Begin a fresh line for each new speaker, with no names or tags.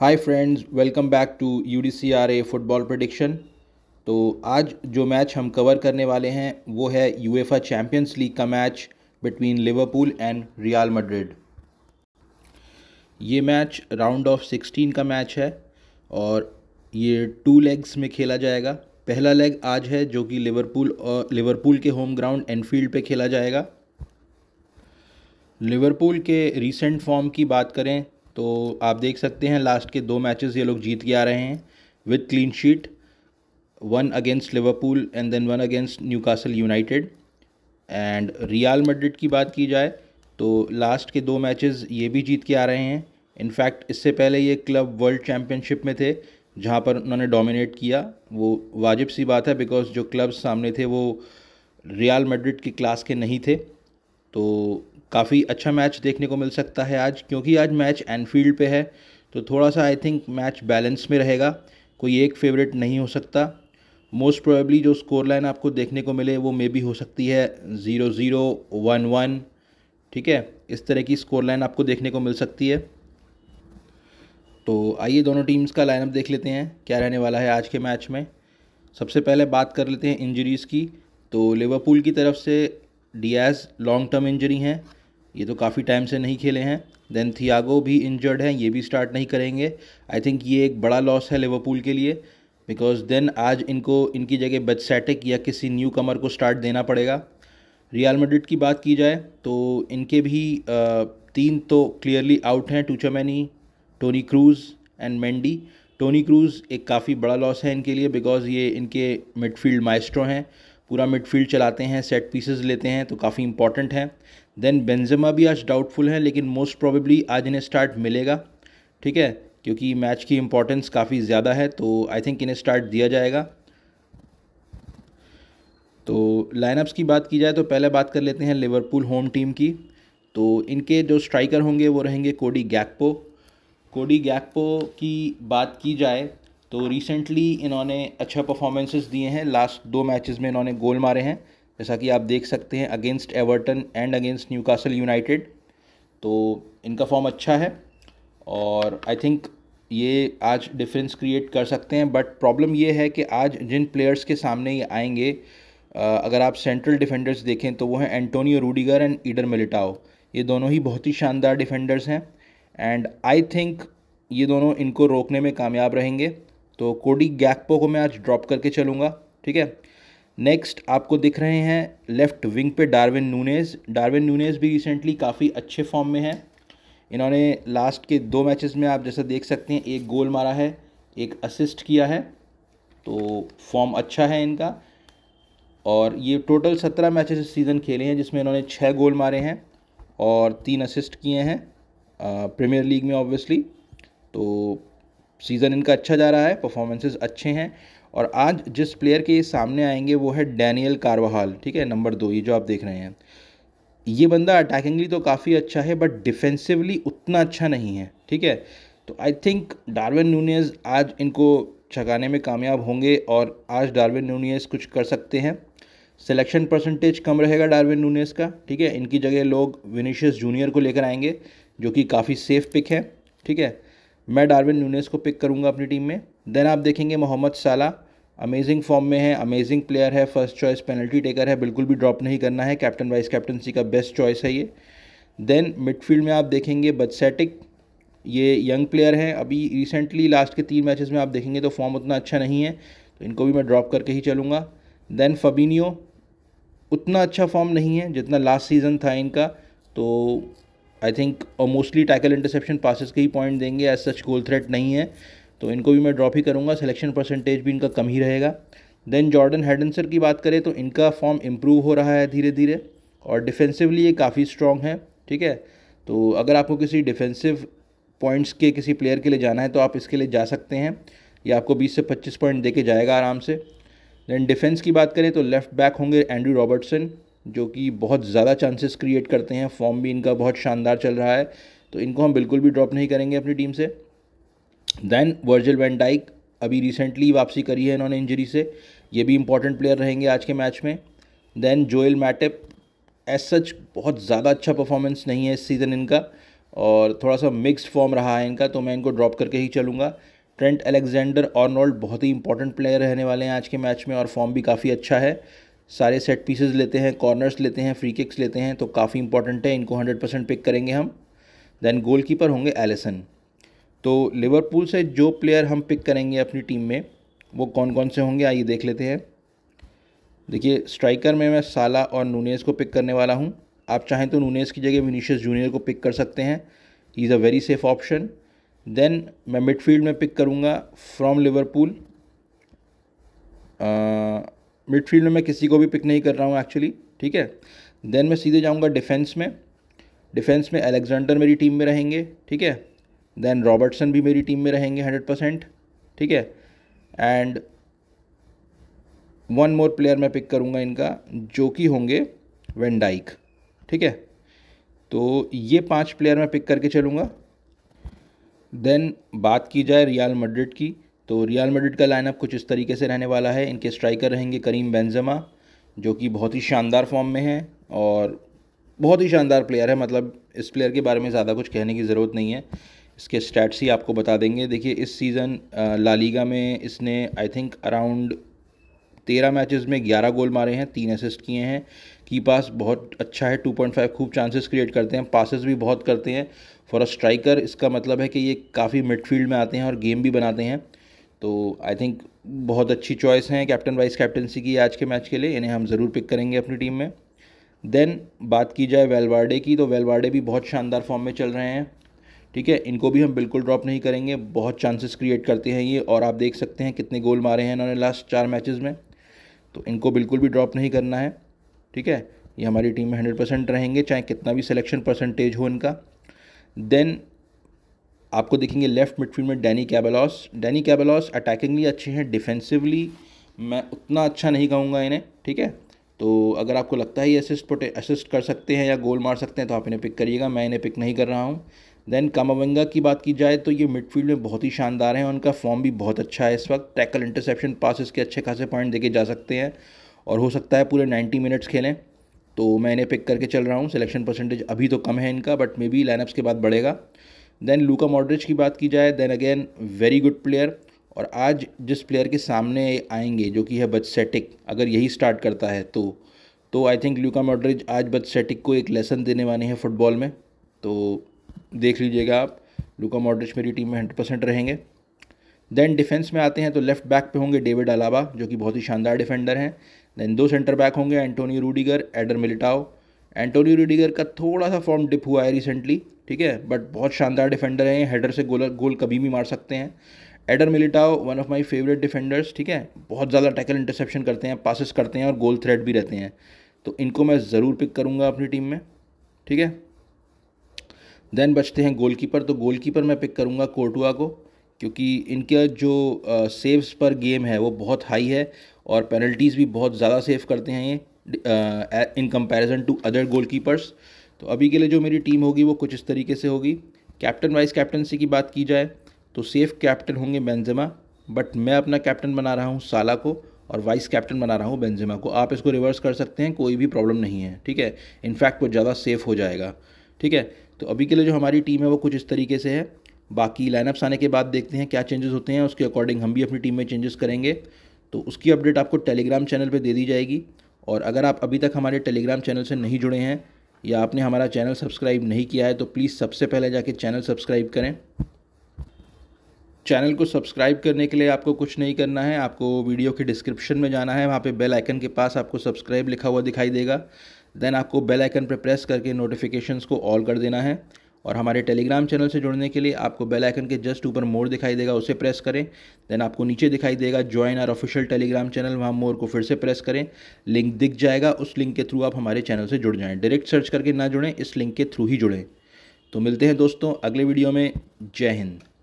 hi friends welcome back to U D C R A football prediction तो आज जो match हम cover करने वाले हैं वो है यूएफा चैम्पियंस लीग का match between Liverpool and Real Madrid ये मैच राउंड ऑफ सिक्सटीन का मैच है और ये टू लेग्स में खेला जाएगा पहला लेग आज है जो कि लिवरपूल और लिवरपूल के होम ग्राउंड एनफील्ड पे खेला जाएगा लिवरपूल के रीसेंट फॉर्म की बात करें तो आप देख सकते हैं लास्ट के दो मैचेस ये लोग जीत के आ रहे हैं with clean sheet one against Liverpool and then one against Newcastle United and Real Madrid की बात की जाए तो लास्ट के दो मैचेस ये भी जीत के आ रहे हैं इनफैक्ट इससे पहले ये क्लब वर्ल्ड चैम्पियनशिप में थे जहाँ पर उन्होंने डोमिनेट किया वो वाजिब सी बात है बिकॉज जो क्लब्स सामने थे वो रियाल मड्रिड की क्लास के नहीं थे तो काफ़ी अच्छा मैच देखने को मिल सकता है आज क्योंकि आज मैच एनफील्ड पे है तो थोड़ा सा आई थिंक मैच बैलेंस में रहेगा कोई एक फेवरेट नहीं हो सकता मोस्ट प्रोबेबली जो स्कोर लाइन आपको देखने को मिले वो मे बी हो सकती है ज़ीरो ज़ीरो वन वन ठीक है इस तरह की स्कोर लाइन आपको देखने को मिल सकती है तो आइए दोनों टीम्स का लाइनअप देख लेते हैं क्या रहने वाला है आज के मैच में सबसे पहले बात कर लेते हैं इंजरीज़ की तो लिवरपूल की तरफ से डियाज लॉन्ग टर्म इंजरी हैं ये तो काफ़ी टाइम से नहीं खेले हैं देन थियागो भी इंजर्ड हैं ये भी स्टार्ट नहीं करेंगे आई थिंक ये एक बड़ा लॉस है लिवरपूल के लिए बिकॉज देन आज इनको इनकी जगह बदसैटिक या किसी न्यू कमर को स्टार्ट देना पड़ेगा रियल मेडिट की बात की जाए तो इनके भी तीन तो क्लियरली आउट हैं Tchouameni Toni Kroos and Mendy Toni Kroos एक काफ़ी बड़ा लॉस है इनके लिए बिकॉज ये इनके मिडफील्ड माइस्ट्रो हैं पूरा मिडफील्ड चलाते हैं सेट पीसेस लेते हैं तो काफ़ी इंपॉर्टेंट हैं देन बेंजेमा भी आज डाउटफुल हैं लेकिन मोस्ट प्रोबेबली आज इन्हें स्टार्ट मिलेगा ठीक है क्योंकि मैच की इंपॉर्टेंस काफ़ी ज़्यादा है तो आई थिंक इन्हें स्टार्ट दिया जाएगा तो लाइनअप्स की बात की जाए तो पहले बात कर लेते हैं लिवरपूल होम टीम की तो इनके जो स्ट्राइकर होंगे वो रहेंगे कोडी गैक्पो कोडी गैक्पो की बात की जाए तो रिसेंटली इन्होंने अच्छा परफॉर्मेंसेस दिए हैं लास्ट दो मैचेस में इन्होंने गोल मारे हैं जैसा कि आप देख सकते हैं against Everton and against Newcastle United तो इनका फॉर्म अच्छा है और आई थिंक ये आज डिफरेंस क्रिएट कर सकते हैं बट प्रॉब्लम ये है कि आज जिन प्लेयर्स के सामने ये आएंगे अगर आप सेंट्रल डिफेंडर्स देखें तो वो हैं Antonio Rudiger and Eder Militao ये दोनों ही बहुत ही शानदार डिफेंडर्स हैं एंड आई थिंक ये दोनों इनको रोकने में कामयाब रहेंगे तो कोडी गैकपो को मैं आज ड्रॉप करके चलूँगा ठीक है नेक्स्ट आपको दिख रहे हैं लेफ्ट विंग पे डार्विन नूनेज डार्विन नूनेज भी रिसेंटली काफ़ी अच्छे फॉर्म में हैं इन्होंने लास्ट के दो मैचेस में आप जैसा देख सकते हैं एक गोल मारा है एक असिस्ट किया है तो फॉर्म अच्छा है इनका और ये टोटल सत्रह मैचेस इस सीज़न खेले हैं जिसमें इन्होंने छः गोल मारे हैं और तीन असिस्ट किए हैं प्रीमियर लीग में ऑब्वियसली तो सीज़न इनका अच्छा जा रहा है परफॉर्मेंसेज अच्छे हैं और आज जिस प्लेयर के ये सामने आएंगे वो है डैनियल कारवाहाल ठीक है नंबर दो ये जो आप देख रहे हैं ये बंदा अटैकिंगली तो काफ़ी अच्छा है बट डिफेंसिवली उतना अच्छा नहीं है ठीक है तो आई थिंक डार्विन नूनियज आज इनको छकाने में कामयाब होंगे और आज डार्विन न्यूनियज कुछ कर सकते हैं सिलेक्शन परसेंटेज कम रहेगा डार्विन नूनेस का ठीक है इनकी जगह लोग विनीशियस जूनियर को लेकर आएंगे जो कि काफ़ी सेफ पिक है ठीक है मैं डार्विन नूनेस को पिक करूंगा अपनी टीम में देन आप देखेंगे मोहम्मद साला अमेजिंग फॉर्म में है अमेजिंग प्लेयर है फर्स्ट चॉइस पेनल्टी टेकर है बिल्कुल भी ड्रॉप नहीं करना है कैप्टन वाइस कैप्टनसी का बेस्ट चॉइस है ये देन मिडफील्ड में आप देखेंगे बदसेटिक ये यंग प्लेयर हैं अभी रिसेंटली लास्ट के तीन मैचेस में आप देखेंगे तो फॉर्म उतना अच्छा नहीं है तो इनको भी मैं ड्रॉप करके ही चलूँगा देन फबीनियो उतना अच्छा फॉर्म नहीं है जितना लास्ट सीज़न था इनका तो आई थिंक और मोस्टली टैकल इंटरसेप्शन पासिस के ही पॉइंट देंगे एज सच गोल थ्रेट नहीं है तो इनको भी मैं ड्रॉप ही करूँगा सिलेक्शन परसेंटेज भी इनका कम ही रहेगा देन जॉर्डन हेडनसर की बात करें तो इनका फॉर्म इम्प्रूव हो रहा है धीरे धीरे और डिफेंसिवली ये काफ़ी स्ट्रॉन्ग है ठीक है तो अगर आपको किसी डिफेंसिव पॉइंट्स के किसी प्लेयर के लिए जाना है तो आप इसके लिए जा सकते हैं ये आपको 20 से 25 पॉइंट देके जाएगा आराम से देन डिफेंस की बात करें तो लेफ्ट बैक होंगे एंड्रू रॉबर्टसन जो कि बहुत ज़्यादा चांसेस क्रिएट करते हैं फॉर्म भी इनका बहुत शानदार चल रहा है तो इनको हम बिल्कुल भी ड्रॉप नहीं करेंगे अपनी टीम से दैन वर्जिल वेंडाइक अभी रिसेंटली वापसी करी है इन्होंने इंजरी से ये भी इंपॉर्टेंट प्लेयर रहेंगे आज के मैच में then Joel Matip as such बहुत ज़्यादा अच्छा परफॉर्मेंस नहीं है इस सीज़न इनका और थोड़ा सा मिक्स्ड फॉर्म रहा है इनका तो मैं इनको ड्रॉप करके ही चलूँगा ट्रेंट अलेक्जेंडर ऑर्नोल्ड बहुत ही इंपॉर्टेंट प्लेयर रहने वाले हैं आज के मैच में और फॉर्म भी काफ़ी अच्छा है सारे सेट पीसेज लेते हैं कॉर्नर्स लेते हैं फ्री किक्स लेते हैं तो काफ़ी इंपॉर्टेंट है इनको हंड्रेड परसेंट पिक करेंगे हम देन गोल कीपर होंगे एलिसन तो लिवरपूल से जो प्लेयर हम पिक करेंगे अपनी टीम में वो कौन कौन से होंगे आइए देख लेते हैं देखिए स्ट्राइकर में मैं साला और नूनेस को पिक करने वाला हूँ आप चाहें तो नूनेस की जगह विनीशियस जूनियर को पिक कर सकते हैं is a very safe option then मैं मिडफील्ड में पिक करूँगा फ्रॉम लिवरपूल मिडफील्ड में मैं किसी को भी पिक नहीं कर रहा हूँ एक्चुअली ठीक है देन मैं सीधे जाऊँगा डिफेंस में डिफेंस में अलेक्जेंडर मेरी टीम में रहेंगे ठीक है देन रॉबर्टसन भी मेरी टीम में रहेंगे हंड्रेड परसेंट ठीक है एंड वन मोर प्लेयर मैं पिक करूँगा इनका जो कि होंगे वेंडाइक ठीक है तो ये पांच प्लेयर मैं पिक करके चलूँगा देन बात की जाए रियाल मड्रिड की तो रियल मेडिट का लाइनअप कुछ इस तरीके से रहने वाला है इनके स्ट्राइकर रहेंगे करीम बेंजमा जो कि बहुत ही शानदार फॉर्म में है और बहुत ही शानदार प्लेयर है मतलब इस प्लेयर के बारे में ज़्यादा कुछ कहने की ज़रूरत नहीं है इसके स्टैट्स ही आपको बता देंगे देखिए इस सीज़न लालीगा में इसने आई थिंक अराउंड तेरह मैचेस में ग्यारह गोल मारे हैं तीन असिस्ट किए हैं की पास बहुत अच्छा है टू पॉइंट फाइव खूब चांसेस क्रिएट करते हैं पासेस भी बहुत करते हैं फॉर अ स्ट्राइकर इसका मतलब है कि ये काफ़ी मिडफील्ड में आते हैं और गेम भी बनाते हैं तो आई थिंक बहुत अच्छी चॉइस हैं कैप्टन वाइस कैप्टनसी की आज के मैच के लिए इन्हें हम ज़रूर पिक करेंगे अपनी टीम में देन बात की जाए वेलवाडे की तो वेलवाडे भी बहुत शानदार फॉर्म में चल रहे हैं ठीक है इनको भी हम बिल्कुल ड्रॉप नहीं करेंगे बहुत चांसेस क्रिएट करते हैं ये और आप देख सकते हैं कितने गोल मारे हैं इन्होंने लास्ट चार मैचेस में तो इनको बिल्कुल भी ड्रॉप नहीं करना है ठीक है ये हमारी टीम में हंड्रेड परसेंट रहेंगे चाहे कितना भी सिलेक्शन परसेंटेज हो इनका देन आपको देखेंगे लेफ्ट मिडफील्ड में Dani Ceballos Dani Ceballos attackingly अच्छे हैं डिफेंसिवली मैं उतना अच्छा नहीं कहूँगा इन्हें ठीक है तो अगर आपको लगता है ये असिस्ट असिस्ट कर सकते हैं या गोल मार सकते हैं तो आप इन्हें पिक करिएगा मैं इन्हें पिक नहीं कर रहा हूँ देन कामावंगा की बात की जाए तो ये मिडफील्ड में बहुत ही शानदार हैं उनका फॉर्म भी बहुत अच्छा है इस वक्त टैकल इंटरसेप्शन पासिस के अच्छे खासे पॉइंट देखे जा सकते हैं और हो सकता है पूरे नाइन्टी मिनट्स खेलें तो मैं इन्हें पिक करके चल रहा हूँ सिलेक्शन परसेंटेज अभी तो कम है इनका बट मे बी लाइनअप्स के बाद बढ़ेगा देन लूका मॉड्रिच की बात की जाए then again very good player और आज जिस प्लेयर के सामने आएंगे जो कि है बदसेटिक अगर यही स्टार्ट करता है तो तो आई थिंक लूका मॉड्रिज आज बदसेटिक को एक लेसन देने वाले हैं फुटबॉल में तो देख लीजिएगा आप लूका मॉड्रिज मेरी टीम में हंड्रेड परसेंट रहेंगे देन डिफेंस में आते हैं तो लेफ्ट बैक पे होंगे डेविड अलाबा जो कि बहुत ही शानदार डिफेंडर हैं देन दो सेंटर बैक होंगे Antonio Rudiger Eder Militao Antonio Rudiger का थोड़ा सा फॉर्म डिप हुआ है रिसेंटली ठीक है बट बहुत शानदार डिफेंडर हैं हेडर से गोल गोल कभी भी मार सकते हैं Eder Militao one of my favourite defenders ठीक है बहुत ज़्यादा टैकल इंटरसेप्शन करते हैं पासिस करते हैं और गोल थ्रेड भी रहते हैं तो इनको मैं ज़रूर पिक करूँगा अपनी टीम में ठीक है देन बचते हैं गोलकीपर तो गोलकीपर मैं पिक करूँगा कोटुआ को क्योंकि इनका जो सेव्स पर गेम है वो बहुत हाई है और पेनल्टीज़ भी बहुत ज़्यादा सेव करते हैं ये in comparison to other goalkeepers तो अभी के लिए जो मेरी टीम होगी वो कुछ इस तरीके से होगी कैप्टन वाइस कैप्टनसी की बात की जाए तो सेफ कैप्टन होंगे बेंजेमा बट मैं अपना कैप्टन बना रहा हूँ साला को और वाइस कैप्टन बना रहा हूँ बेंजेमा को आप इसको रिवर्स कर सकते हैं कोई भी प्रॉब्लम नहीं है ठीक है इनफैक्ट वो ज़्यादा सेफ हो जाएगा ठीक है तो अभी के लिए जो हमारी टीम है वो कुछ इस तरीके से है बाकी लाइनअप्स आने के बाद देखते हैं क्या चेंजेस होते हैं उसके अकॉर्डिंग हम भी अपनी टीम में चेंजेस करेंगे तो उसकी अपडेट आपको टेलीग्राम चैनल पे दे दी जाएगी और अगर आप अभी तक हमारे टेलीग्राम चैनल से नहीं जुड़े हैं या आपने हमारा चैनल सब्सक्राइब नहीं किया है तो प्लीज़ सबसे पहले जाके चैनल सब्सक्राइब करें चैनल को सब्सक्राइब करने के लिए आपको कुछ नहीं करना है आपको वीडियो के डिस्क्रिप्शन में जाना है वहाँ पे बेल आइकन के पास आपको सब्सक्राइब लिखा हुआ दिखाई देगा देन आपको बेल आइकन पर प्रेस करके नोटिफिकेशंस को ऑल कर देना है और हमारे टेलीग्राम चैनल से जुड़ने के लिए आपको बेल आइकन के जस्ट ऊपर मोर दिखाई देगा उसे प्रेस करें देन आपको नीचे दिखाई देगा join our official Telegram channel वहाँ मोर को फिर से प्रेस करें लिंक दिख जाएगा उस लिंक के थ्रू आप हमारे चैनल से जुड़ जाएँ डायरेक्ट सर्च करके ना जुड़ें इस लिंक के थ्रू ही जुड़ें तो मिलते हैं दोस्तों अगले वीडियो में जय हिंद